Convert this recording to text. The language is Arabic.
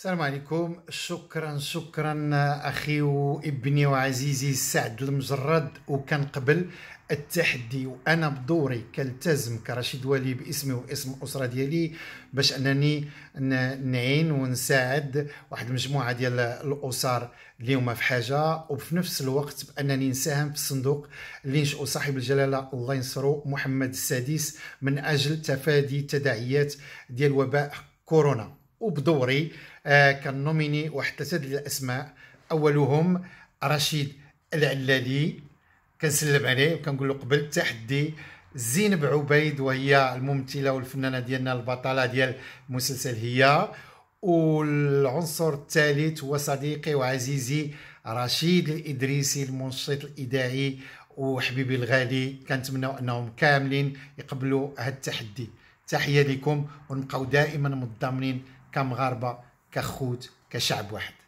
السلام عليكم شكرا شكرا اخي وابني وعزيزي سعد المجرد وكان قبل التحدي وانا بدوري كالتزم كرشيد ولي باسمي واسم الاسره ديالي باش انني نعين ونساعد واحد المجموعه ديال الاسر هما في حاجه وفي نفس الوقت بانني نساهم في الصندوق اللي نشأ صاحب الجلاله الله ينصرو محمد السادس من اجل تفادي تداعيات ديال وباء كورونا وبدوري آه، كنوميني واحد تسد الاسماء اولهم رشيد العلالي كنسلم عليه وكنقول له قبل التحدي زينب عبيد وهي الممثله والفنانه ديالنا البطله ديال المسلسل هي والعنصر الثالث هو صديقي وعزيزي رشيد الادريسي المنشط الاذاعي وحبيبي الغالي كنتمناو انهم كاملين يقبلوا هذا التحدي تحيه لكم ونبقاو دائما متضامنين كمغاربه كخوت كشعب واحد